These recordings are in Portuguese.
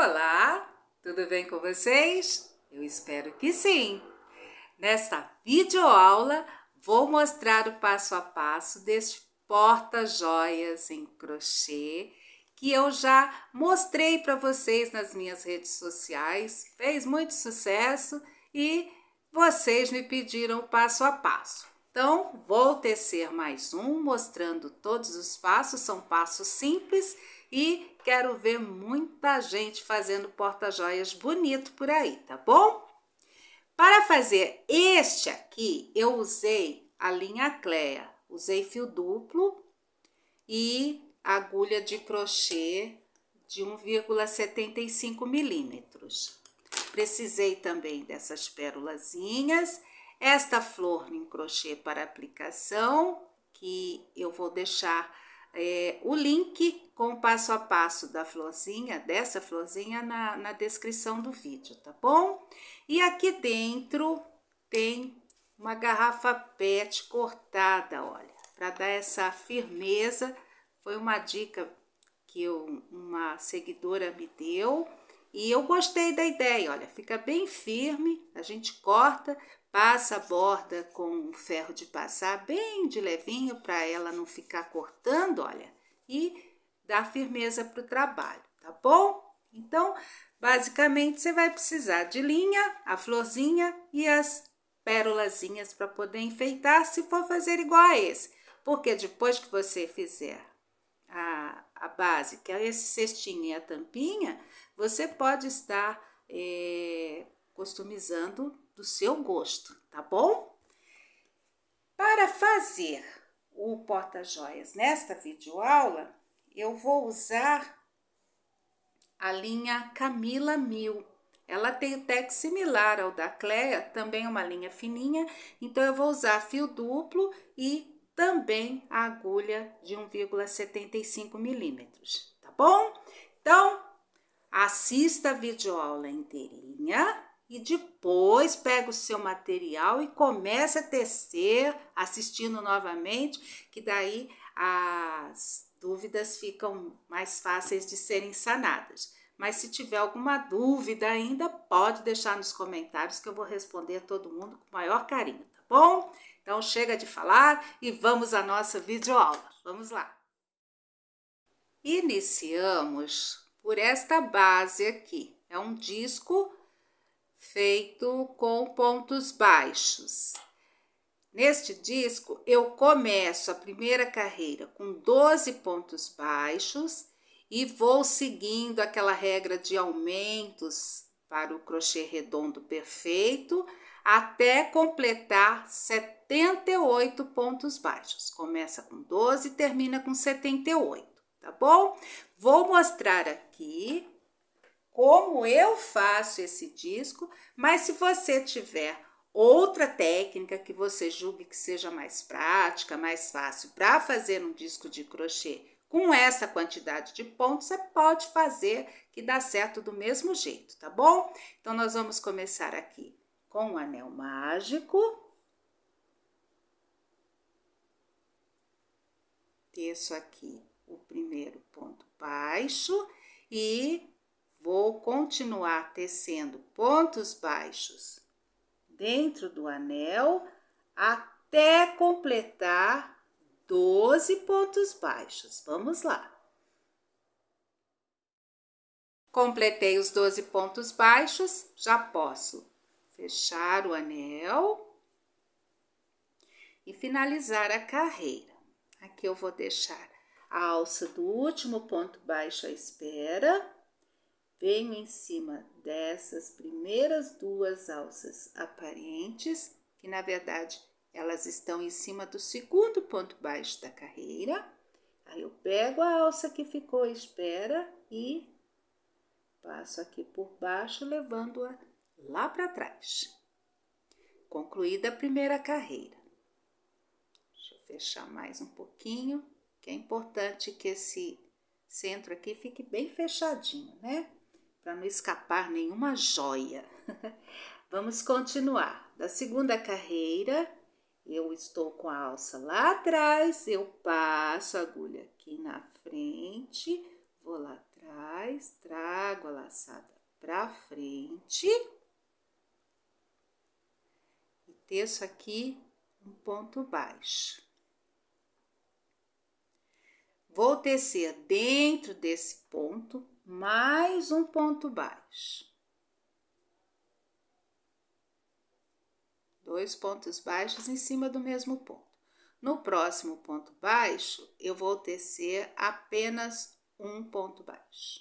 Olá, tudo bem com vocês? Eu espero que sim! Nesta videoaula vou mostrar o passo a passo deste porta-joias em crochê que eu já mostrei para vocês nas minhas redes sociais, fez muito sucesso e vocês me pediram o passo a passo. Então, vou tecer mais um, mostrando todos os passos, são passos simples e quero ver muita gente fazendo porta-joias bonito por aí, tá bom? Para fazer este aqui, eu usei a linha Cleia. Usei fio duplo e agulha de crochê de 1,75 milímetros. Precisei também dessas pérolazinhas. Esta flor em crochê para aplicação, que eu vou deixar é, o link com o passo a passo da florzinha, dessa florzinha, na, na descrição do vídeo, tá bom? E aqui dentro tem uma garrafa PET cortada, olha, para dar essa firmeza. Foi uma dica que eu, uma seguidora me deu e eu gostei da ideia. Olha, fica bem firme, a gente corta, Passa a borda com um ferro de passar bem de levinho para ela não ficar cortando, olha, e dá firmeza para o trabalho, tá bom? Então, basicamente, você vai precisar de linha, a florzinha e as pérolazinhas para poder enfeitar se for fazer igual a esse. Porque depois que você fizer a, a base, que é esse cestinho e a tampinha, você pode estar é, customizando do seu gosto, tá bom? Para fazer o porta-joias nesta videoaula, eu vou usar a linha Camila Mil. Ela tem o tec similar ao da Cleia, também uma linha fininha, então eu vou usar fio duplo e também a agulha de 1,75 milímetros, tá bom? Então, assista a videoaula inteirinha e depois pega o seu material e começa a tecer, assistindo novamente, que daí as dúvidas ficam mais fáceis de serem sanadas. Mas se tiver alguma dúvida ainda, pode deixar nos comentários que eu vou responder a todo mundo com o maior carinho, tá bom? Então chega de falar e vamos à nossa videoaula. Vamos lá. Iniciamos por esta base aqui. É um disco feito com pontos baixos. Neste disco, eu começo a primeira carreira com 12 pontos baixos e vou seguindo aquela regra de aumentos para o crochê redondo perfeito até completar 78 pontos baixos. Começa com 12 e termina com 78, tá bom? Vou mostrar aqui como eu faço esse disco, mas se você tiver outra técnica que você julgue que seja mais prática, mais fácil para fazer um disco de crochê com essa quantidade de pontos, você pode fazer que dá certo do mesmo jeito, tá bom? Então, nós vamos começar aqui com o um anel mágico. Desço aqui o primeiro ponto baixo e Vou continuar tecendo pontos baixos dentro do anel até completar 12 pontos baixos. Vamos lá. Completei os 12 pontos baixos, já posso fechar o anel e finalizar a carreira. Aqui eu vou deixar a alça do último ponto baixo à espera venho em cima dessas primeiras duas alças aparentes, que na verdade elas estão em cima do segundo ponto baixo da carreira. Aí eu pego a alça que ficou à espera e passo aqui por baixo, levando-a lá para trás. Concluída a primeira carreira. Deixa eu fechar mais um pouquinho, que é importante que esse centro aqui fique bem fechadinho, né? para não escapar nenhuma joia. Vamos continuar. Da segunda carreira, eu estou com a alça lá atrás, eu passo a agulha aqui na frente, vou lá atrás, trago a laçada para frente e teço aqui um ponto baixo. Vou tecer dentro desse ponto mais um ponto baixo. Dois pontos baixos em cima do mesmo ponto. No próximo ponto baixo, eu vou tecer apenas um ponto baixo.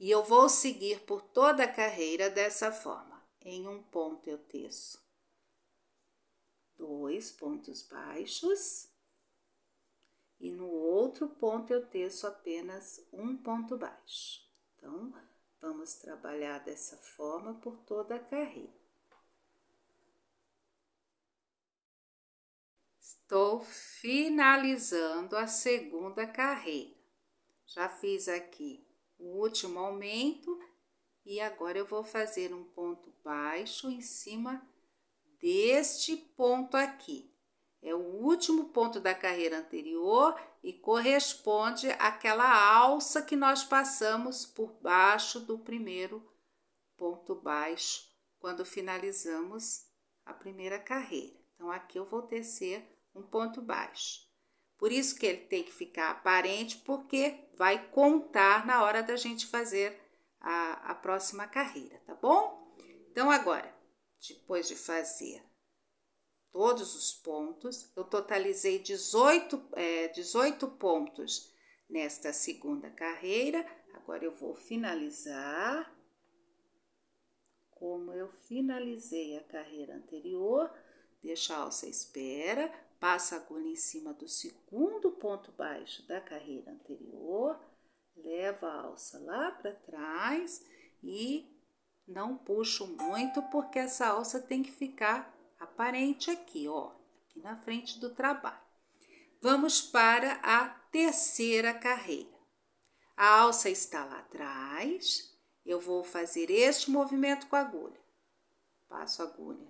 E eu vou seguir por toda a carreira dessa forma. Em um ponto eu teço dois pontos baixos e no outro ponto eu teço apenas um ponto baixo. Então, vamos trabalhar dessa forma por toda a carreira. Estou finalizando a segunda carreira. Já fiz aqui o último aumento e agora eu vou fazer um ponto baixo em cima deste ponto aqui. É o último ponto da carreira anterior e corresponde àquela alça que nós passamos por baixo do primeiro ponto baixo quando finalizamos a primeira carreira. Então, aqui eu vou tecer um ponto baixo. Por isso que ele tem que ficar aparente, porque vai contar na hora da gente fazer a, a próxima carreira, tá bom? Então, agora, depois de fazer todos os pontos. Eu totalizei 18, é, 18 pontos nesta segunda carreira. Agora eu vou finalizar. Como eu finalizei a carreira anterior, deixa a alça espera, passa a agulha em cima do segundo ponto baixo da carreira anterior, leva a alça lá para trás e não puxo muito porque essa alça tem que ficar aparente aqui, ó, aqui na frente do trabalho. Vamos para a terceira carreira. A alça está lá atrás, eu vou fazer este movimento com a agulha. Passo a agulha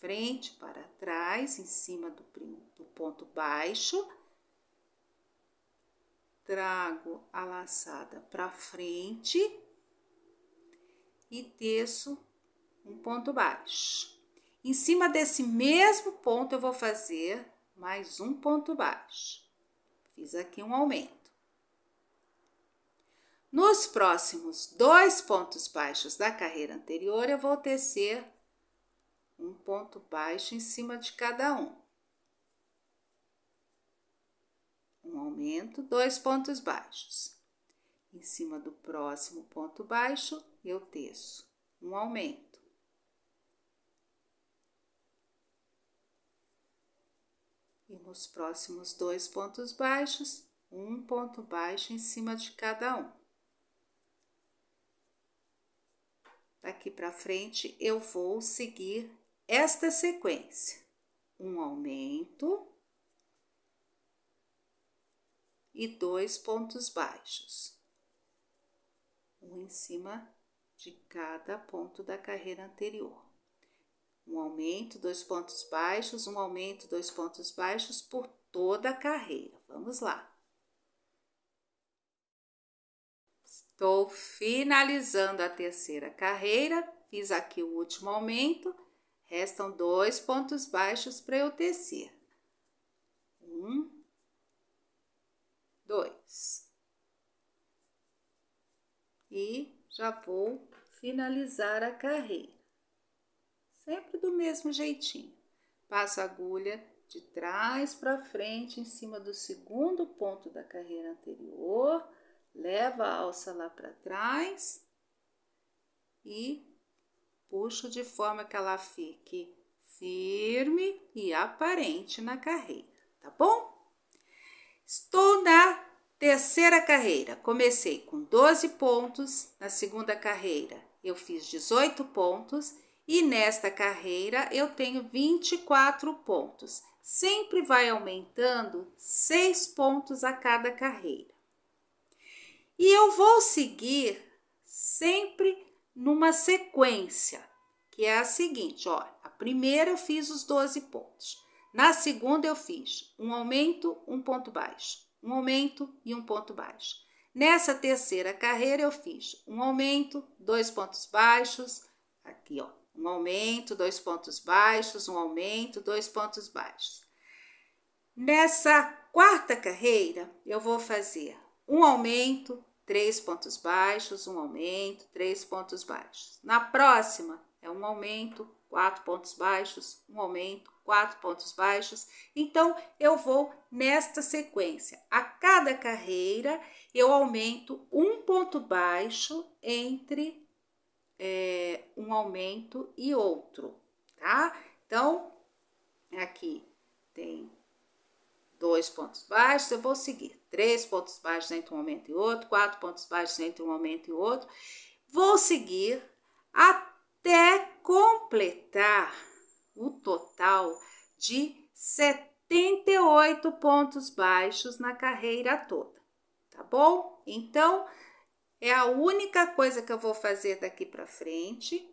frente para trás, em cima do, do ponto baixo. Trago a laçada para frente e teço um ponto baixo. Em cima desse mesmo ponto, eu vou fazer mais um ponto baixo. Fiz aqui um aumento. Nos próximos dois pontos baixos da carreira anterior, eu vou tecer um ponto baixo em cima de cada um. Um aumento, dois pontos baixos. Em cima do próximo ponto baixo, eu teço um aumento nos próximos dois pontos baixos, um ponto baixo em cima de cada um. Daqui para frente, eu vou seguir esta sequência. Um aumento e dois pontos baixos. Um em cima de cada ponto da carreira anterior. Um aumento, dois pontos baixos, um aumento, dois pontos baixos por toda a carreira. Vamos lá. Estou finalizando a terceira carreira, fiz aqui o último aumento, restam dois pontos baixos para eu tecer. Um, dois. E já vou finalizar a carreira sempre do mesmo jeitinho. Passo a agulha de trás para frente em cima do segundo ponto da carreira anterior, leva a alça lá para trás e puxo de forma que ela fique firme e aparente na carreira, tá bom? Estou na terceira carreira. Comecei com 12 pontos, na segunda carreira eu fiz 18 pontos e nesta carreira eu tenho 24 pontos. Sempre vai aumentando 6 pontos a cada carreira. E eu vou seguir sempre numa sequência, que é a seguinte, ó, a primeira eu fiz os 12 pontos. Na segunda eu fiz um aumento, um ponto baixo, um aumento e um ponto baixo. Nessa terceira carreira eu fiz um aumento, dois pontos baixos, aqui ó, um aumento, dois pontos baixos, um aumento, dois pontos baixos. Nessa quarta carreira, eu vou fazer um aumento, três pontos baixos, um aumento, três pontos baixos. Na próxima, é um aumento, quatro pontos baixos, um aumento, quatro pontos baixos. Então, eu vou nesta sequência. A cada carreira, eu aumento um ponto baixo entre é, um aumento e outro, tá? Então, aqui tem dois pontos baixos, eu vou seguir. Três pontos baixos entre um aumento e outro, quatro pontos baixos entre um aumento e outro. Vou seguir até completar o total de 78 pontos baixos na carreira toda, tá bom? Então, é a única coisa que eu vou fazer daqui para frente,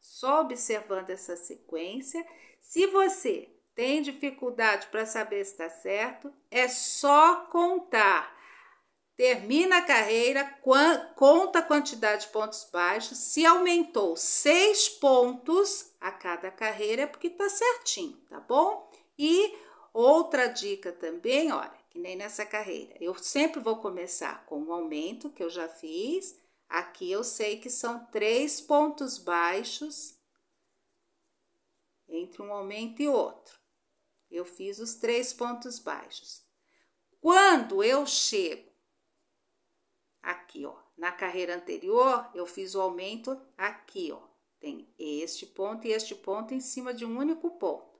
só observando essa sequência. Se você tem dificuldade para saber se está certo, é só contar. Termina a carreira, conta a quantidade de pontos baixos. Se aumentou seis pontos a cada carreira, é porque está certinho, tá bom? E outra dica também, olha, que nem nessa carreira. Eu sempre vou começar com um aumento que eu já fiz. Aqui eu sei que são três pontos baixos entre um aumento e outro. Eu fiz os três pontos baixos. Quando eu chego aqui, ó, na carreira anterior, eu fiz o aumento aqui, ó. Tem este ponto e este ponto em cima de um único ponto.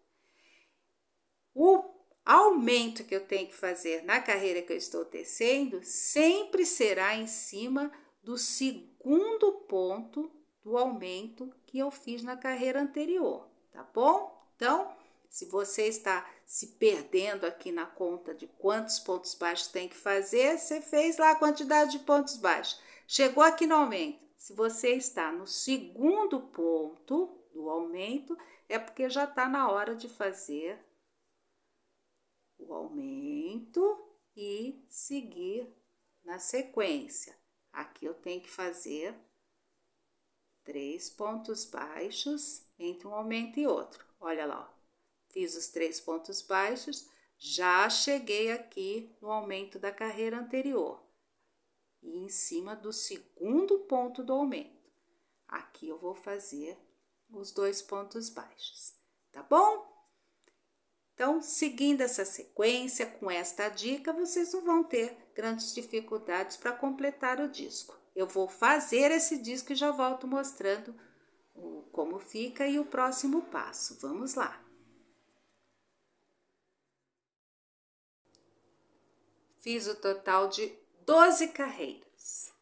O aumento que eu tenho que fazer na carreira que eu estou tecendo sempre será em cima do segundo ponto do aumento que eu fiz na carreira anterior, tá bom? Então, se você está se perdendo aqui na conta de quantos pontos baixos tem que fazer, você fez lá a quantidade de pontos baixos. Chegou aqui no aumento. Se você está no segundo ponto do aumento, é porque já está na hora de fazer o aumento e seguir na sequência. Aqui eu tenho que fazer três pontos baixos entre um aumento e outro. Olha lá, ó. fiz os três pontos baixos, já cheguei aqui no aumento da carreira anterior e em cima do segundo ponto do aumento. Aqui eu vou fazer os dois pontos baixos, tá bom? Então, seguindo essa sequência, com esta dica, vocês não vão ter grandes dificuldades para completar o disco. Eu vou fazer esse disco e já volto mostrando o, como fica e o próximo passo. Vamos lá! Fiz o total de 12 carreiras.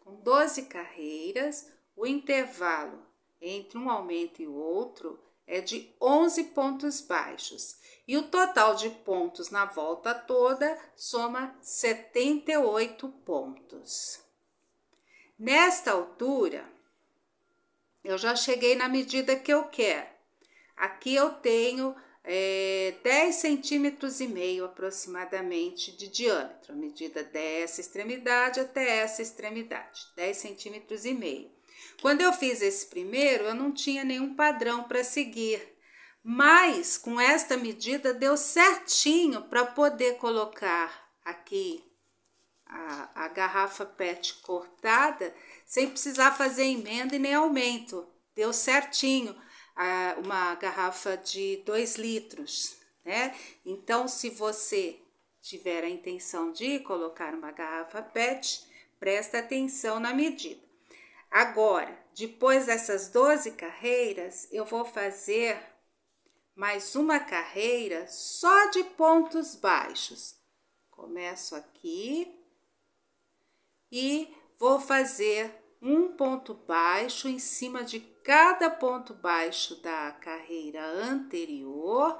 Com 12 carreiras, o intervalo entre um aumento e outro é de 11 pontos baixos e o total de pontos na volta toda soma 78 pontos. Nesta altura, eu já cheguei na medida que eu quero. Aqui eu tenho é, 10 centímetros e meio aproximadamente de diâmetro, medida dessa extremidade até essa extremidade, 10 centímetros e meio. Quando eu fiz esse primeiro, eu não tinha nenhum padrão para seguir, mas com esta medida deu certinho para poder colocar aqui a, a garrafa PET cortada sem precisar fazer emenda e nem aumento. Deu certinho a, uma garrafa de 2 litros, né? Então, se você tiver a intenção de colocar uma garrafa PET, presta atenção na medida. Agora, depois dessas 12 carreiras, eu vou fazer mais uma carreira só de pontos baixos. Começo aqui e vou fazer um ponto baixo em cima de cada ponto baixo da carreira anterior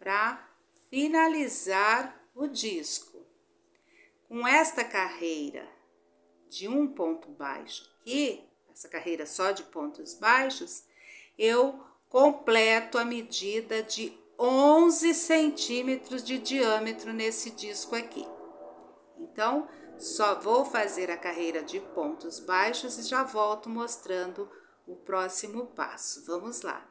para finalizar o disco. Com esta carreira de um ponto baixo aqui, essa carreira só de pontos baixos, eu completo a medida de 11 centímetros de diâmetro nesse disco aqui. Então, só vou fazer a carreira de pontos baixos e já volto mostrando o próximo passo. Vamos lá.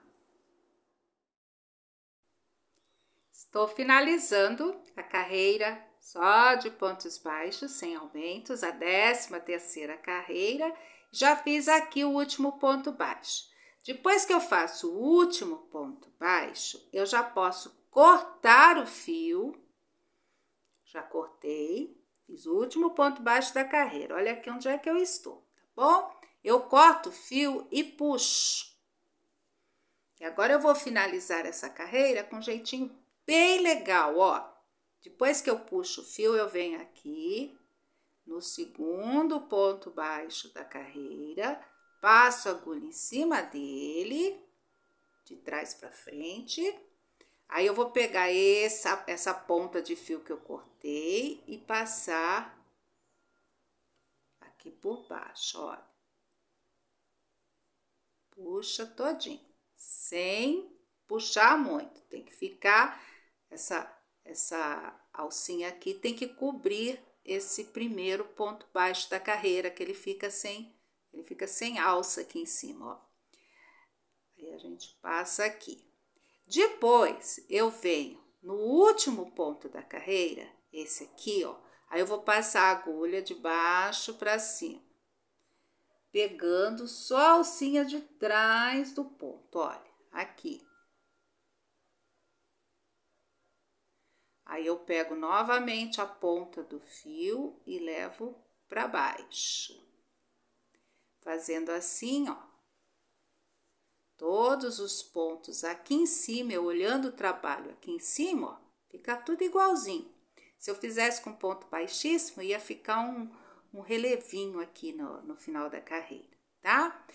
Estou finalizando a carreira só de pontos baixos, sem aumentos, a décima terceira carreira. Já fiz aqui o último ponto baixo. Depois que eu faço o último ponto baixo, eu já posso cortar o fio. Já cortei, fiz o último ponto baixo da carreira. Olha aqui onde é que eu estou, tá bom? Eu corto o fio e puxo. E agora eu vou finalizar essa carreira com um jeitinho bem legal, ó. Depois que eu puxo o fio, eu venho aqui no segundo ponto baixo da carreira, passo a agulha em cima dele, de trás para frente. Aí eu vou pegar essa, essa ponta de fio que eu cortei e passar aqui por baixo, ó. Puxa todinho, sem puxar muito. Tem que ficar essa essa alcinha aqui tem que cobrir esse primeiro ponto baixo da carreira, que ele fica sem, ele fica sem alça aqui em cima, ó. Aí a gente passa aqui. Depois, eu venho no último ponto da carreira, esse aqui, ó. Aí eu vou passar a agulha de baixo para cima, pegando só a alcinha de trás do ponto, olha, aqui. Aí eu pego novamente a ponta do fio e levo para baixo. Fazendo assim, ó. Todos os pontos aqui em cima, eu olhando o trabalho aqui em cima, ó, fica tudo igualzinho. Se eu fizesse com ponto baixíssimo, ia ficar um, um relevinho aqui no, no final da carreira, tá?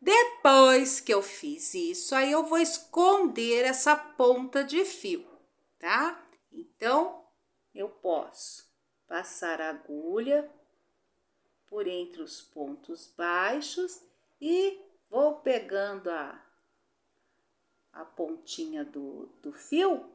Depois que eu fiz isso, aí eu vou esconder essa ponta de fio, tá? Então, eu posso passar a agulha por entre os pontos baixos e vou pegando a, a pontinha do, do fio,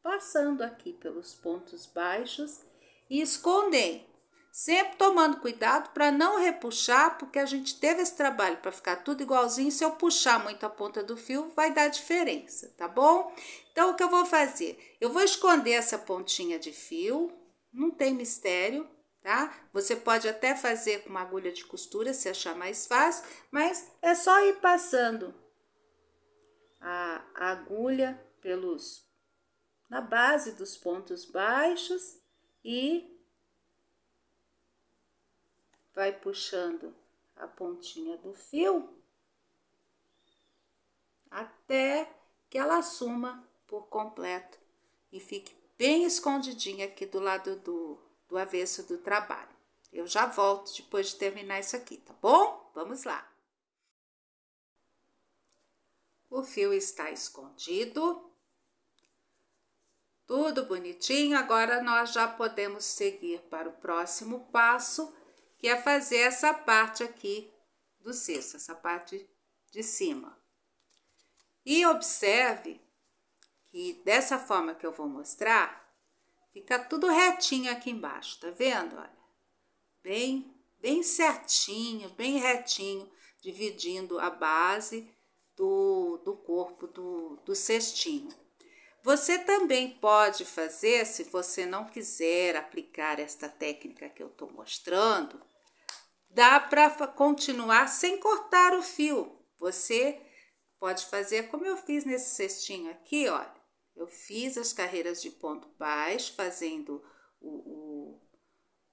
passando aqui pelos pontos baixos e esconder sempre tomando cuidado para não repuxar, porque a gente teve esse trabalho para ficar tudo igualzinho. Se eu puxar muito a ponta do fio, vai dar diferença, tá bom? Então, o que eu vou fazer? Eu vou esconder essa pontinha de fio, não tem mistério, tá? Você pode até fazer com uma agulha de costura, se achar mais fácil, mas é só ir passando a agulha pelos na base dos pontos baixos e vai puxando a pontinha do fio até que ela suma por completo e fique bem escondidinha aqui do lado do, do avesso do trabalho. Eu já volto depois de terminar isso aqui, tá bom? Vamos lá. O fio está escondido. Tudo bonitinho, agora nós já podemos seguir para o próximo passo, que é fazer essa parte aqui do cesto, essa parte de cima. E observe que dessa forma que eu vou mostrar, fica tudo retinho aqui embaixo, tá vendo? Olha, bem, bem certinho, bem retinho, dividindo a base do, do corpo do, do cestinho. Você também pode fazer, se você não quiser aplicar esta técnica que eu estou mostrando, dá para continuar sem cortar o fio. Você pode fazer como eu fiz nesse cestinho aqui, olha. Eu fiz as carreiras de ponto baixo, fazendo o, o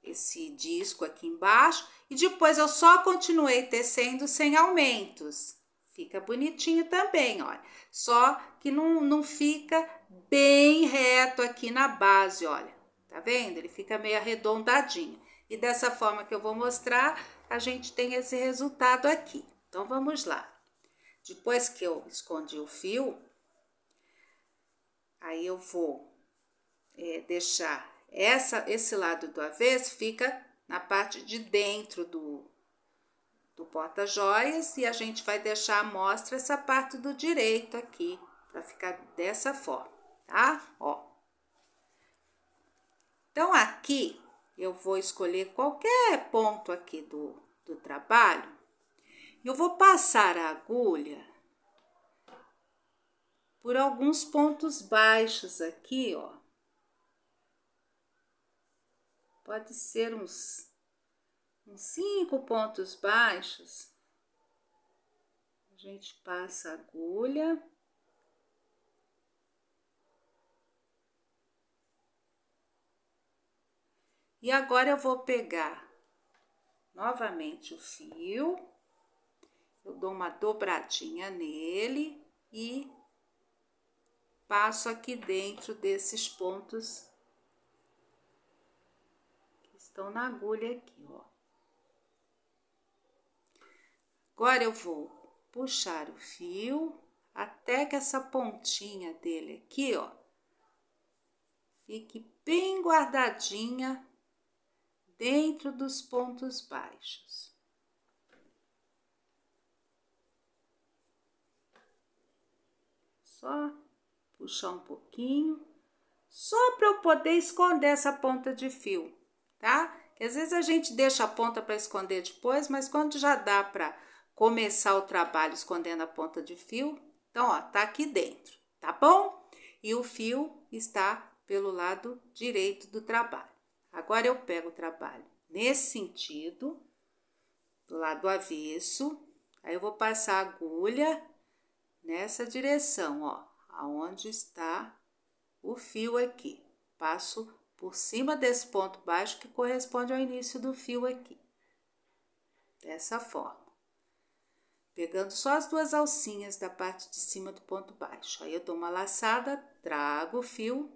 esse disco aqui embaixo e depois eu só continuei tecendo sem aumentos. Fica bonitinho também, olha. Só que não, não fica bem reto aqui na base, olha. Tá vendo? Ele fica meio arredondadinho. E dessa forma que eu vou mostrar, a gente tem esse resultado aqui. Então, vamos lá. Depois que eu escondi o fio, aí eu vou é, deixar essa, esse lado do avesso fica na parte de dentro do, do porta-joias e a gente vai deixar a mostra essa parte do direito aqui, para ficar dessa forma, tá? Ó. Então, aqui eu vou escolher qualquer ponto aqui do, do trabalho, eu vou passar a agulha por alguns pontos baixos aqui, ó. Pode ser uns, uns cinco pontos baixos. A gente passa a agulha. E agora eu vou pegar novamente o fio, eu dou uma dobradinha nele e passo aqui dentro desses pontos que estão na agulha aqui, ó. Agora eu vou puxar o fio até que essa pontinha dele aqui, ó, fique bem guardadinha dentro dos pontos baixos. Só puxar um pouquinho, só para eu poder esconder essa ponta de fio, tá? às vezes a gente deixa a ponta para esconder depois, mas quando já dá para começar o trabalho escondendo a ponta de fio, então, ó, tá aqui dentro, tá bom? E o fio está pelo lado direito do trabalho. Agora eu pego o trabalho nesse sentido, do lado avesso, aí eu vou passar a agulha nessa direção, ó, aonde está o fio aqui. Passo por cima desse ponto baixo que corresponde ao início do fio aqui. Dessa forma. Pegando só as duas alcinhas da parte de cima do ponto baixo. Aí eu dou uma laçada, trago o fio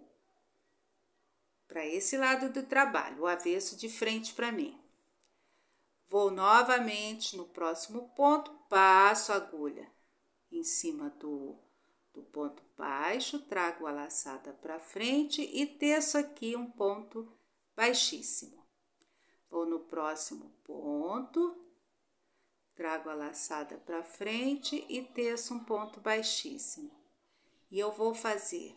para esse lado do trabalho, o avesso de frente para mim. Vou novamente no próximo ponto, passo a agulha em cima do, do ponto baixo, trago a laçada para frente e teço aqui um ponto baixíssimo. Vou no próximo ponto, trago a laçada para frente e teço um ponto baixíssimo. E eu vou fazer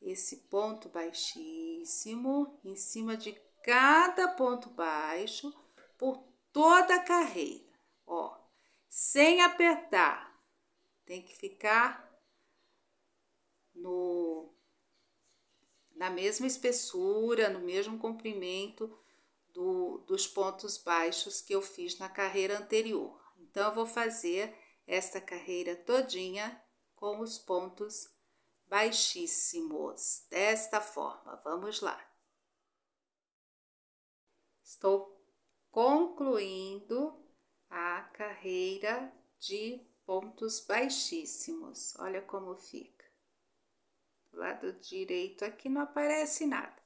esse ponto baixíssimo baixíssimo em cima de cada ponto baixo por toda a carreira, ó, sem apertar. Tem que ficar no na mesma espessura, no mesmo comprimento do, dos pontos baixos que eu fiz na carreira anterior. Então, eu vou fazer esta carreira todinha com os pontos baixíssimos, desta forma. Vamos lá. Estou concluindo a carreira de pontos baixíssimos. Olha como fica. Do lado direito aqui não aparece nada.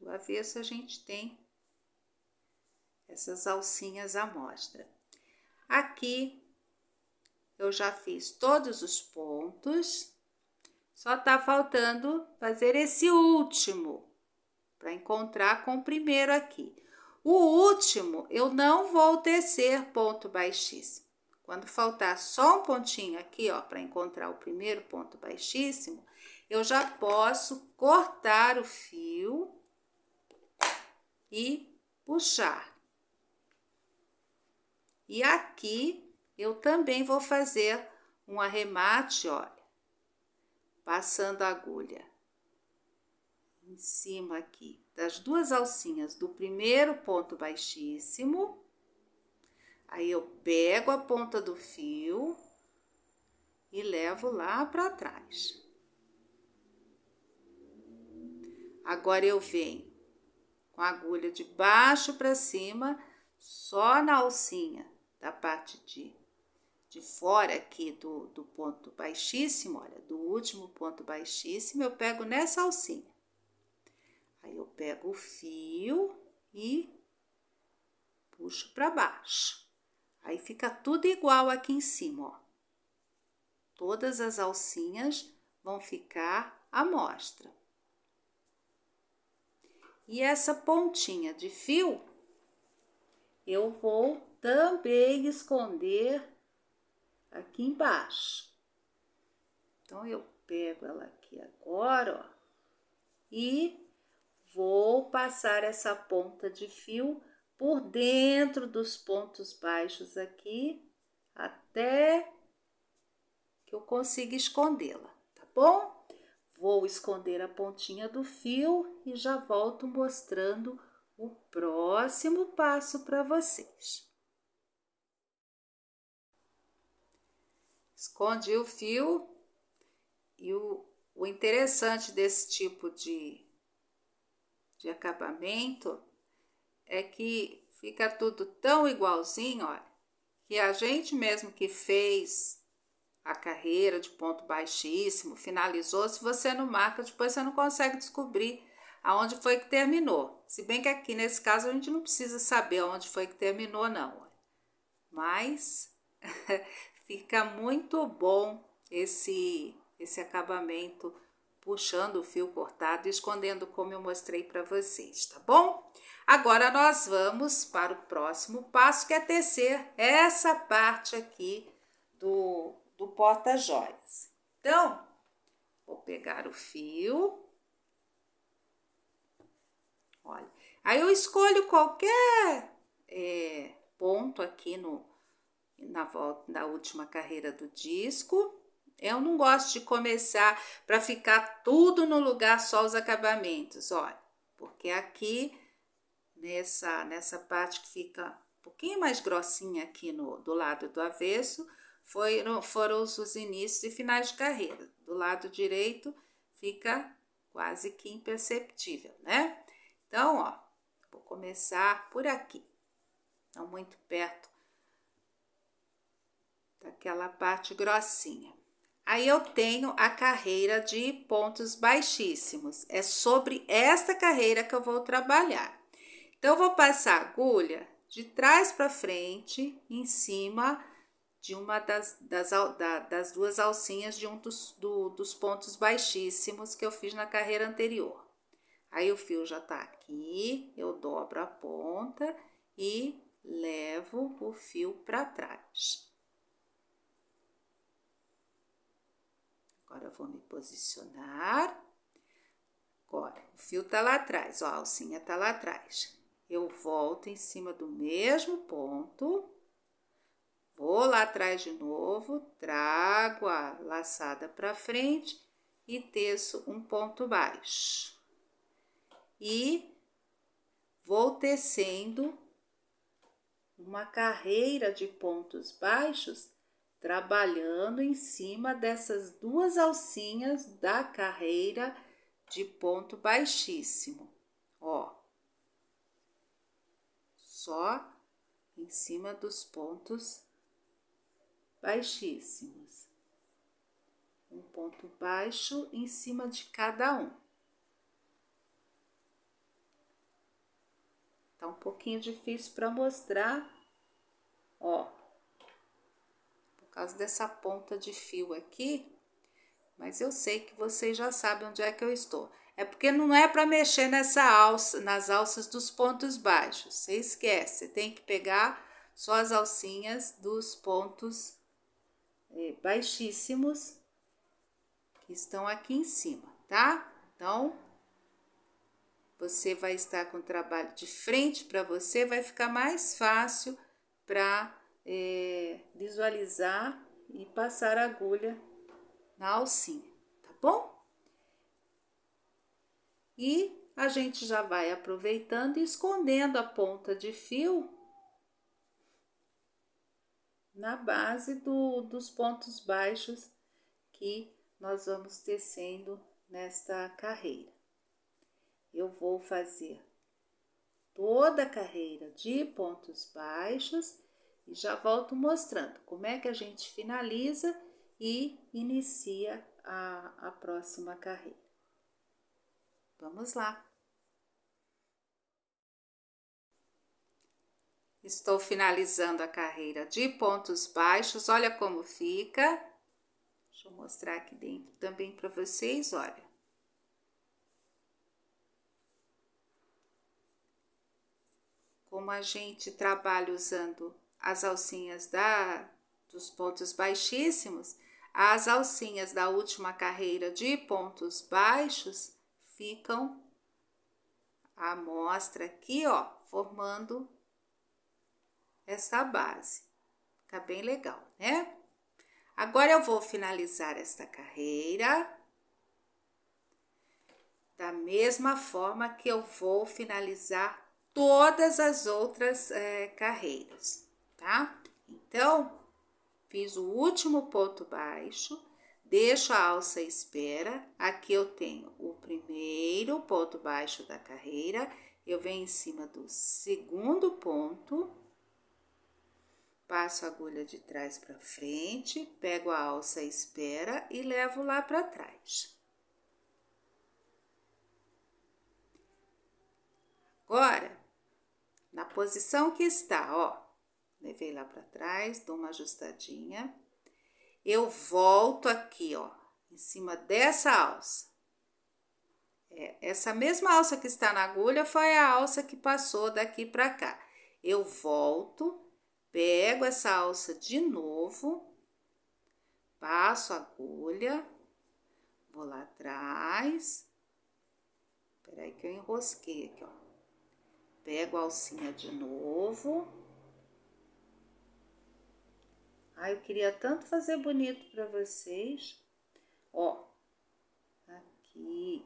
Do avesso a gente tem essas alcinhas à mostra. Aqui eu já fiz todos os pontos só tá faltando fazer esse último para encontrar com o primeiro aqui. O último eu não vou tecer ponto baixíssimo. Quando faltar só um pontinho aqui, ó, para encontrar o primeiro ponto baixíssimo, eu já posso cortar o fio e puxar. E aqui eu também vou fazer um arremate, ó, passando a agulha em cima aqui das duas alcinhas do primeiro ponto baixíssimo. Aí eu pego a ponta do fio e levo lá para trás. Agora eu venho com a agulha de baixo para cima, só na alcinha da parte de de fora aqui do, do ponto baixíssimo, olha, do último ponto baixíssimo, eu pego nessa alcinha. Aí eu pego o fio e puxo para baixo. Aí fica tudo igual aqui em cima, ó. Todas as alcinhas vão ficar à mostra. E essa pontinha de fio, eu vou também esconder aqui embaixo. Então, eu pego ela aqui agora, ó, e vou passar essa ponta de fio por dentro dos pontos baixos aqui, até que eu consiga escondê-la, tá bom? Vou esconder a pontinha do fio e já volto mostrando o próximo passo para vocês. Escondi o fio e o, o interessante desse tipo de, de acabamento é que fica tudo tão igualzinho, olha, que a gente mesmo que fez a carreira de ponto baixíssimo, finalizou, se você não marca, depois você não consegue descobrir aonde foi que terminou. Se bem que aqui nesse caso a gente não precisa saber aonde foi que terminou, não. Mas Fica muito bom esse, esse acabamento puxando o fio cortado, escondendo como eu mostrei para vocês, tá bom? Agora nós vamos para o próximo passo, que é tecer essa parte aqui do, do porta-joias. Então, vou pegar o fio. Olha, aí eu escolho qualquer é, ponto aqui no, na volta da última carreira do disco. Eu não gosto de começar para ficar tudo no lugar só os acabamentos, olha, porque aqui nessa nessa parte que fica um pouquinho mais grossinha aqui no do lado do avesso, foram, foram os inícios e finais de carreira. Do lado direito fica quase que imperceptível, né? Então, ó, vou começar por aqui, não muito perto daquela parte grossinha. Aí eu tenho a carreira de pontos baixíssimos. É sobre esta carreira que eu vou trabalhar. Então, eu vou passar a agulha de trás para frente, em cima de uma das, das, das duas alcinhas de um dos, do, dos pontos baixíssimos que eu fiz na carreira anterior. Aí o fio já tá aqui, eu dobro a ponta e levo o fio para trás. Agora eu vou me posicionar. Agora, o fio tá lá atrás, ó, a alcinha tá lá atrás. Eu volto em cima do mesmo ponto. Vou lá atrás de novo, trago a laçada para frente e teço um ponto baixo. E vou tecendo uma carreira de pontos baixos trabalhando em cima dessas duas alcinhas da carreira de ponto baixíssimo, ó. Só em cima dos pontos baixíssimos. Um ponto baixo em cima de cada um. Tá um pouquinho difícil para mostrar, ó causa dessa ponta de fio aqui, mas eu sei que vocês já sabem onde é que eu estou. É porque não é para mexer nessa alça, nas alças dos pontos baixos. Você esquece, você tem que pegar só as alcinhas dos pontos eh, baixíssimos que estão aqui em cima, tá? Então, você vai estar com o trabalho de frente para você, vai ficar mais fácil para é, visualizar e passar a agulha na alcinha, tá bom? E a gente já vai aproveitando e escondendo a ponta de fio na base do, dos pontos baixos que nós vamos tecendo nesta carreira. Eu vou fazer toda a carreira de pontos baixos e já volto mostrando como é que a gente finaliza e inicia a, a próxima carreira. Vamos lá! Estou finalizando a carreira de pontos baixos, olha como fica. Deixa eu mostrar aqui dentro também para vocês, olha. Como a gente trabalha usando as alcinhas da dos pontos baixíssimos, as alcinhas da última carreira de pontos baixos ficam à mostra aqui, ó, formando essa base. Fica tá bem legal, né? Agora eu vou finalizar esta carreira da mesma forma que eu vou finalizar todas as outras é, carreiras tá? Então, fiz o último ponto baixo, deixo a alça espera, aqui eu tenho o primeiro ponto baixo da carreira, eu venho em cima do segundo ponto, passo a agulha de trás para frente, pego a alça espera e levo lá para trás. Agora, na posição que está, ó, Levei lá para trás, dou uma ajustadinha. Eu volto aqui, ó, em cima dessa alça. É, essa mesma alça que está na agulha foi a alça que passou daqui para cá. Eu volto, pego essa alça de novo, passo a agulha, vou lá atrás. Peraí que eu enrosquei aqui, ó. Pego a alcinha de novo ah, eu queria tanto fazer bonito para vocês. Ó, aqui.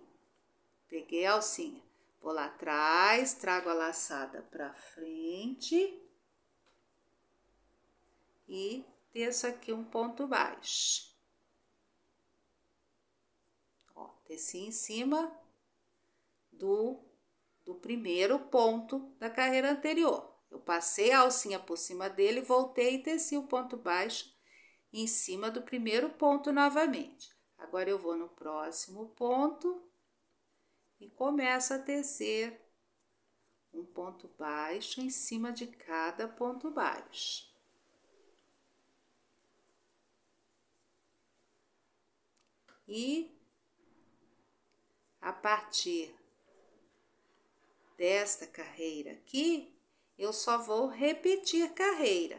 Peguei a alcinha. Vou lá atrás, trago a laçada para frente. E teço aqui um ponto baixo. Ó, teci em cima do, do primeiro ponto da carreira anterior. Eu passei a alcinha por cima dele, voltei e teci o ponto baixo em cima do primeiro ponto novamente. Agora eu vou no próximo ponto e começo a tecer um ponto baixo em cima de cada ponto baixo. E a partir desta carreira aqui, eu só vou repetir carreira,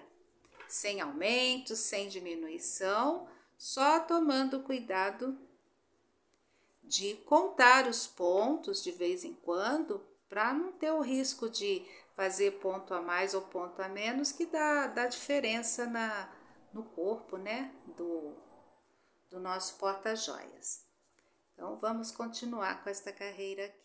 sem aumento, sem diminuição, só tomando cuidado de contar os pontos de vez em quando, para não ter o risco de fazer ponto a mais ou ponto a menos, que dá, dá diferença na, no corpo, né? Do, do nosso porta-joias. Então, vamos continuar com esta carreira aqui.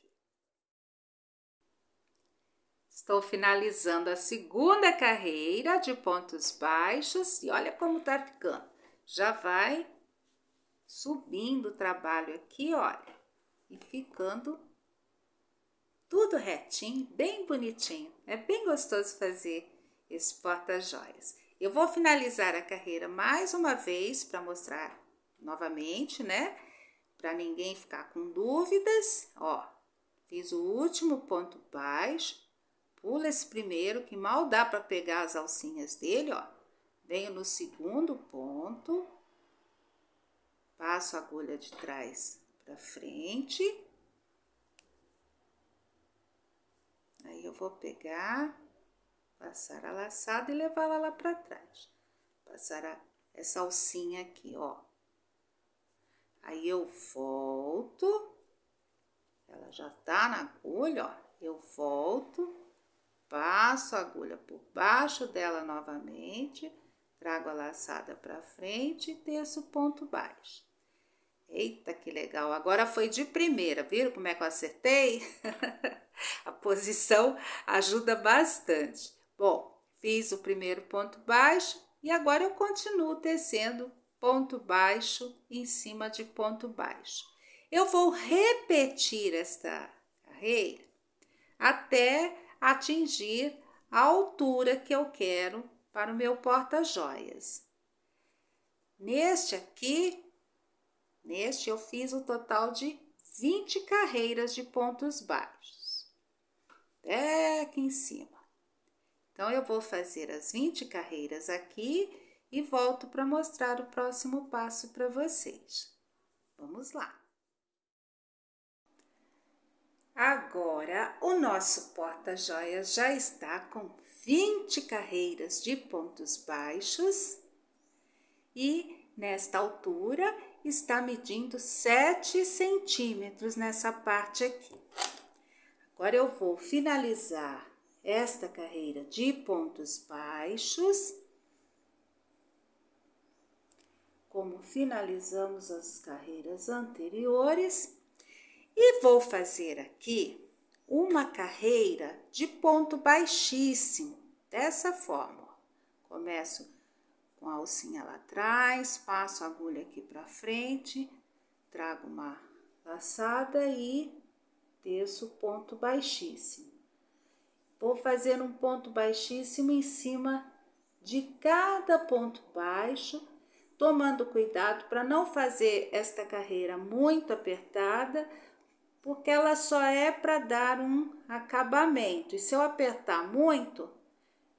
Estou finalizando a segunda carreira de pontos baixos e olha como tá ficando. Já vai subindo o trabalho aqui, olha, e ficando tudo retinho, bem bonitinho. É bem gostoso fazer esse porta-joias. Eu vou finalizar a carreira mais uma vez para mostrar novamente, né? Para ninguém ficar com dúvidas, ó. Fiz o último ponto baixo pula esse primeiro, que mal dá para pegar as alcinhas dele, ó. Venho no segundo ponto, passo a agulha de trás para frente. Aí eu vou pegar, passar a laçada e levar ela lá para trás. Passar a, essa alcinha aqui, ó. Aí eu volto, ela já tá na agulha, ó. Eu volto, Passo a agulha por baixo dela novamente, trago a laçada para frente e terço ponto baixo. Eita, que legal! Agora foi de primeira, viram como é que eu acertei? a posição ajuda bastante. Bom, fiz o primeiro ponto baixo e agora eu continuo tecendo ponto baixo em cima de ponto baixo. Eu vou repetir esta carreira até atingir a altura que eu quero para o meu porta-joias. Neste aqui, neste eu fiz o um total de 20 carreiras de pontos baixos, até aqui em cima. Então, eu vou fazer as 20 carreiras aqui e volto para mostrar o próximo passo para vocês. Vamos lá! Agora, o nosso porta-joias já está com 20 carreiras de pontos baixos e, nesta altura, está medindo 7 centímetros nessa parte aqui. Agora, eu vou finalizar esta carreira de pontos baixos. Como finalizamos as carreiras anteriores, e vou fazer aqui uma carreira de ponto baixíssimo, dessa forma. Começo com a alcinha lá atrás, passo a agulha aqui para frente, trago uma laçada e desço ponto baixíssimo. Vou fazer um ponto baixíssimo em cima de cada ponto baixo, tomando cuidado para não fazer esta carreira muito apertada, porque ela só é para dar um acabamento. E se eu apertar muito,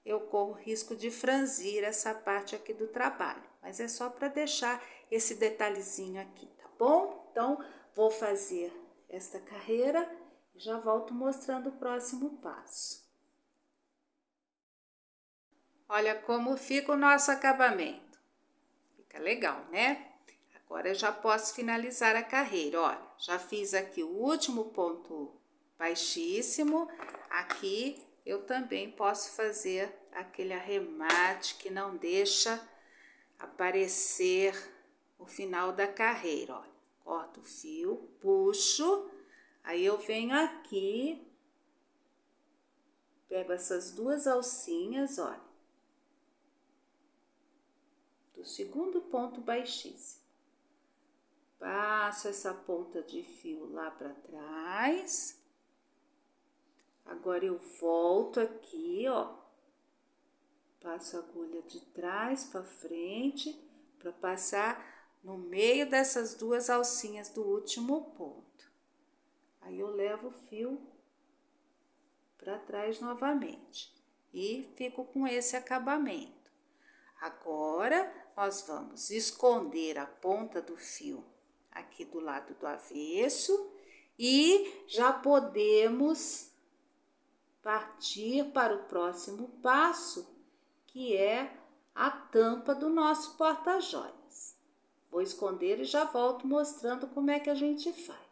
eu corro risco de franzir essa parte aqui do trabalho. Mas é só para deixar esse detalhezinho aqui, tá bom? Então, vou fazer esta carreira e já volto mostrando o próximo passo. Olha como fica o nosso acabamento. Fica legal, né? Agora eu já posso finalizar a carreira, olha já fiz aqui o último ponto baixíssimo. Aqui eu também posso fazer aquele arremate que não deixa aparecer o final da carreira, olha. Corto o fio, puxo, aí eu venho aqui, pego essas duas alcinhas, olha, do segundo ponto baixíssimo. Passo essa ponta de fio lá para trás. Agora, eu volto aqui, ó. Passo a agulha de trás para frente, para passar no meio dessas duas alcinhas do último ponto. Aí, eu levo o fio para trás novamente e fico com esse acabamento. Agora, nós vamos esconder a ponta do fio aqui do lado do avesso e já podemos partir para o próximo passo, que é a tampa do nosso porta-joias. Vou esconder e já volto mostrando como é que a gente faz.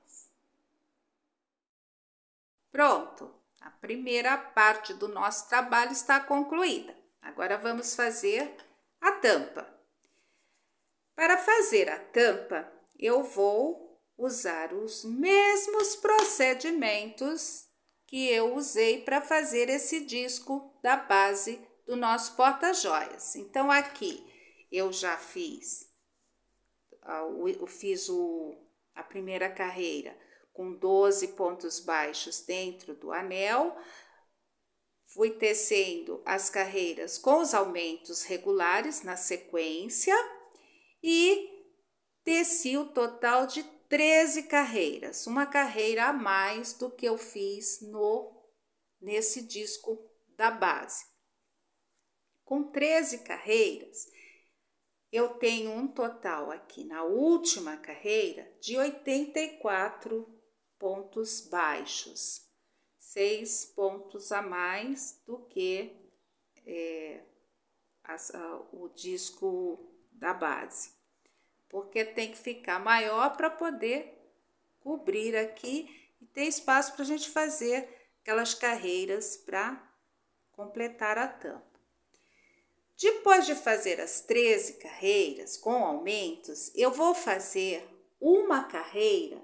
Pronto, a primeira parte do nosso trabalho está concluída. Agora vamos fazer a tampa. Para fazer a tampa, eu vou usar os mesmos procedimentos que eu usei para fazer esse disco da base do nosso porta-joias. Então, aqui eu já fiz, ah, eu fiz o, a primeira carreira com 12 pontos baixos dentro do anel, fui tecendo as carreiras com os aumentos regulares na sequência e Teci o um total de 13 carreiras, uma carreira a mais do que eu fiz no nesse disco da base. Com 13 carreiras, eu tenho um total aqui na última carreira de 84 pontos baixos, seis pontos a mais do que é, eh, a, ah, o disco da base porque tem que ficar maior para poder cobrir aqui e ter espaço para a gente fazer aquelas carreiras para completar a tampa. Depois de fazer as 13 carreiras com aumentos, eu vou fazer uma carreira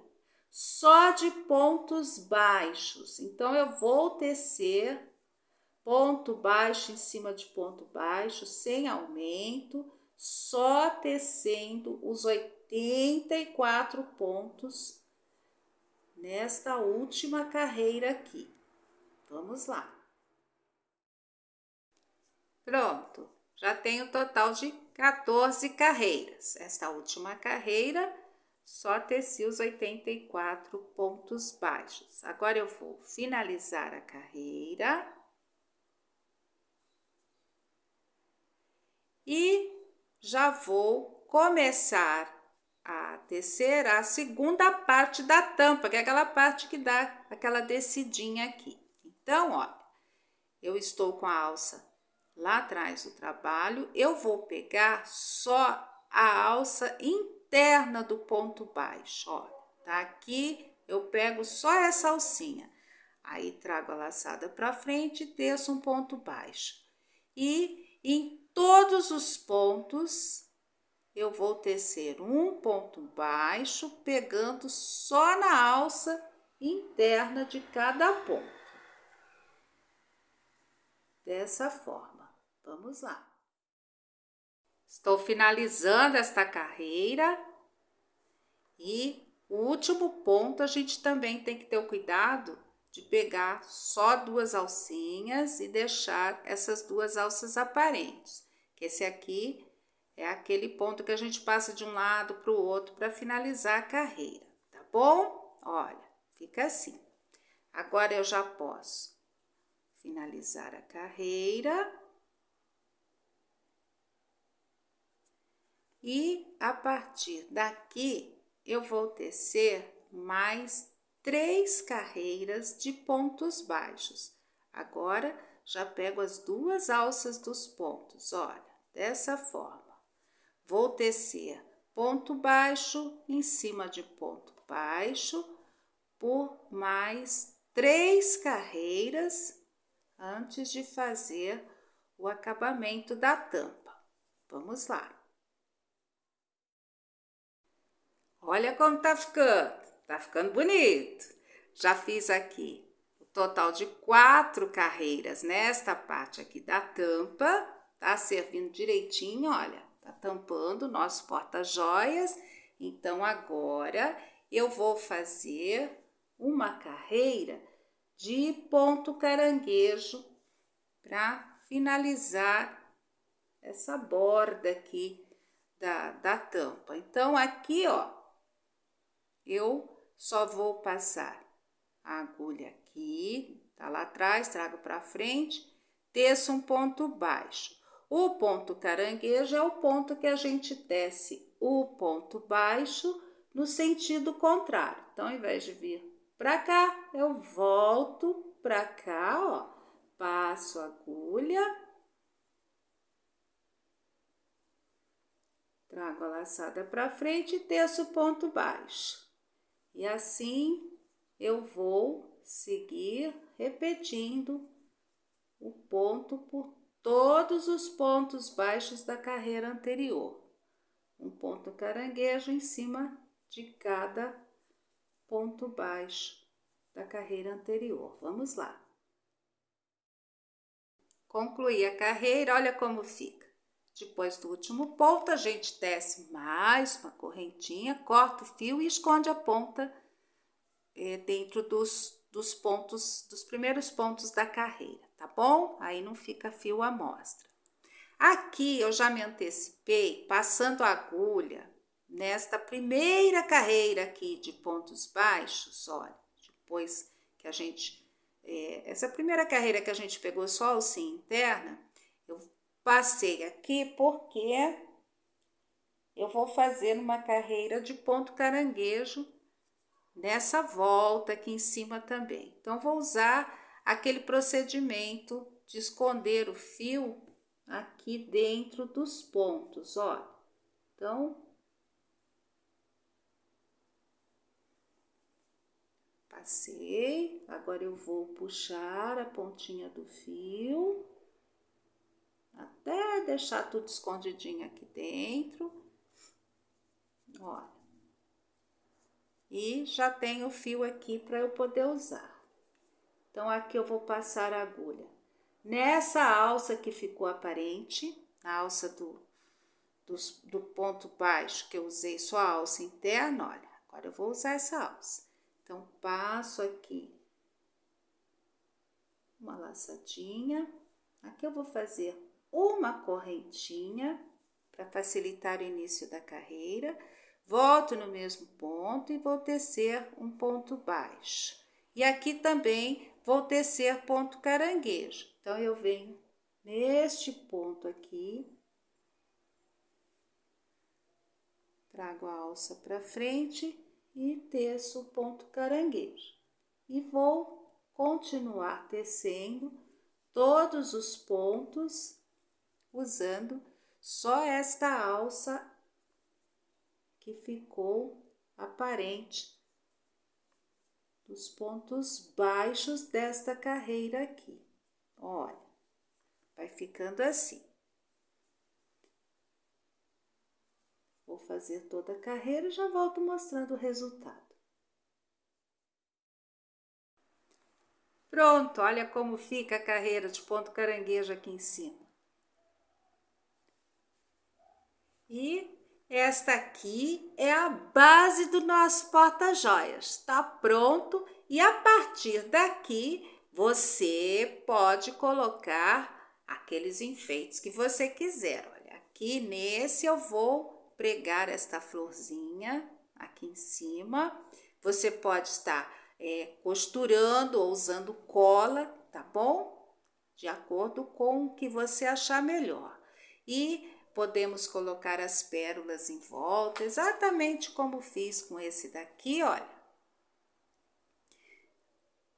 só de pontos baixos. Então, eu vou tecer ponto baixo em cima de ponto baixo, sem aumento, só tecendo os 84 pontos nesta última carreira aqui. Vamos lá. Pronto, já tenho o total de 14 carreiras. Esta última carreira só teci os 84 pontos baixos. Agora eu vou finalizar a carreira. E já vou começar a tecer a segunda parte da tampa, que é aquela parte que dá aquela descidinha aqui. Então, ó, eu estou com a alça lá atrás do trabalho, eu vou pegar só a alça interna do ponto baixo, ó. Tá aqui, eu pego só essa alcinha. Aí trago a laçada para frente e desço um ponto baixo. E em todos os pontos, eu vou tecer um ponto baixo, pegando só na alça interna de cada ponto. Dessa forma, vamos lá. Estou finalizando esta carreira e o último ponto a gente também tem que ter o cuidado de pegar só duas alcinhas e deixar essas duas alças aparentes. Que esse aqui é aquele ponto que a gente passa de um lado para o outro para finalizar a carreira, tá bom? Olha, fica assim. Agora eu já posso finalizar a carreira. E a partir daqui eu vou tecer mais três carreiras de pontos baixos. Agora, já pego as duas alças dos pontos, olha, dessa forma. Vou tecer ponto baixo em cima de ponto baixo por mais três carreiras antes de fazer o acabamento da tampa. Vamos lá. Olha como tá ficando. Tá ficando bonito. Já fiz aqui o total de quatro carreiras nesta parte aqui da tampa. Tá servindo direitinho, olha. Tá tampando o nosso porta-joias. Então, agora eu vou fazer uma carreira de ponto caranguejo para finalizar essa borda aqui da, da tampa. Então, aqui, ó, eu só vou passar a agulha aqui, tá lá atrás, trago para frente, desço um ponto baixo. O ponto caranguejo é o ponto que a gente tece o ponto baixo no sentido contrário. Então, ao invés de vir para cá, eu volto para cá, ó, passo a agulha, trago a laçada para frente e desço o ponto baixo. E assim eu vou seguir repetindo o ponto por todos os pontos baixos da carreira anterior. Um ponto caranguejo em cima de cada ponto baixo da carreira anterior. Vamos lá. Concluí a carreira, olha como fica. Depois do último ponto, a gente desce mais uma correntinha, corta o fio e esconde a ponta é, dentro dos, dos pontos, dos primeiros pontos da carreira, tá bom? Aí não fica fio à mostra. Aqui eu já me antecipei passando a agulha nesta primeira carreira aqui de pontos baixos, olha, depois que a gente, é, essa primeira carreira que a gente pegou só alcinha interna, eu Passei aqui porque eu vou fazer uma carreira de ponto caranguejo nessa volta aqui em cima também. Então, vou usar aquele procedimento de esconder o fio aqui dentro dos pontos, ó. Então, passei, agora eu vou puxar a pontinha do fio até deixar tudo escondidinho aqui dentro. Olha. E já tenho o fio aqui para eu poder usar. Então, aqui eu vou passar a agulha. Nessa alça que ficou aparente, a alça do, do, do ponto baixo que eu usei só a alça interna, olha, agora eu vou usar essa alça. Então, passo aqui uma laçadinha. Aqui eu vou fazer uma correntinha para facilitar o início da carreira, volto no mesmo ponto e vou tecer um ponto baixo. E aqui também vou tecer ponto caranguejo. Então, eu venho neste ponto aqui, trago a alça para frente e teço o ponto caranguejo. E vou continuar tecendo todos os pontos usando só esta alça que ficou aparente dos pontos baixos desta carreira aqui. Olha, vai ficando assim. Vou fazer toda a carreira e já volto mostrando o resultado. Pronto, olha como fica a carreira de ponto caranguejo aqui em cima. E esta aqui é a base do nosso porta-joias. Está pronto e a partir daqui você pode colocar aqueles enfeites que você quiser. Olha, aqui nesse eu vou pregar esta florzinha aqui em cima. Você pode estar é, costurando ou usando cola, tá bom? De acordo com o que você achar melhor. E Podemos colocar as pérolas em volta, exatamente como fiz com esse daqui, olha.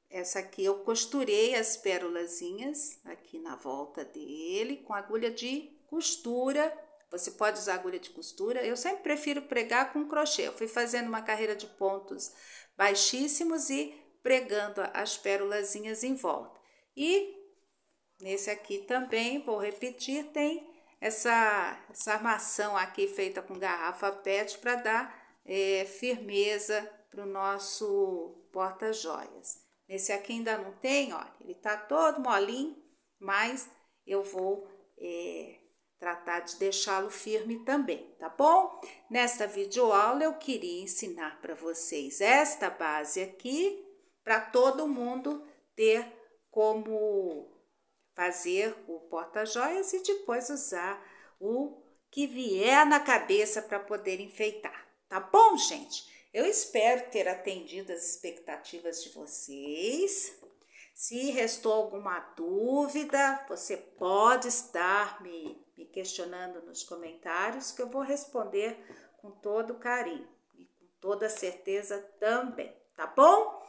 Essa aqui eu costurei as pérolazinhas aqui na volta dele com agulha de costura. Você pode usar agulha de costura. Eu sempre prefiro pregar com crochê. Eu fui fazendo uma carreira de pontos baixíssimos e pregando as pérolazinhas em volta. E nesse aqui também, vou repetir, tem essa, essa armação aqui feita com garrafa PET para dar é, firmeza para o nosso porta-joias. Nesse aqui ainda não tem, olha, ele tá todo molinho, mas eu vou é, tratar de deixá-lo firme também, tá bom? Nesta videoaula eu queria ensinar para vocês esta base aqui, para todo mundo ter como fazer o porta-joias e depois usar o que vier na cabeça para poder enfeitar. Tá bom, gente? Eu espero ter atendido as expectativas de vocês. Se restou alguma dúvida, você pode estar me, me questionando nos comentários que eu vou responder com todo carinho e com toda certeza também, tá bom?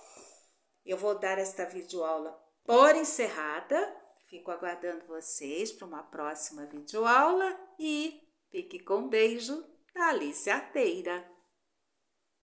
Eu vou dar esta videoaula por encerrada Fico aguardando vocês para uma próxima videoaula e fique com um beijo da Alice Arteira.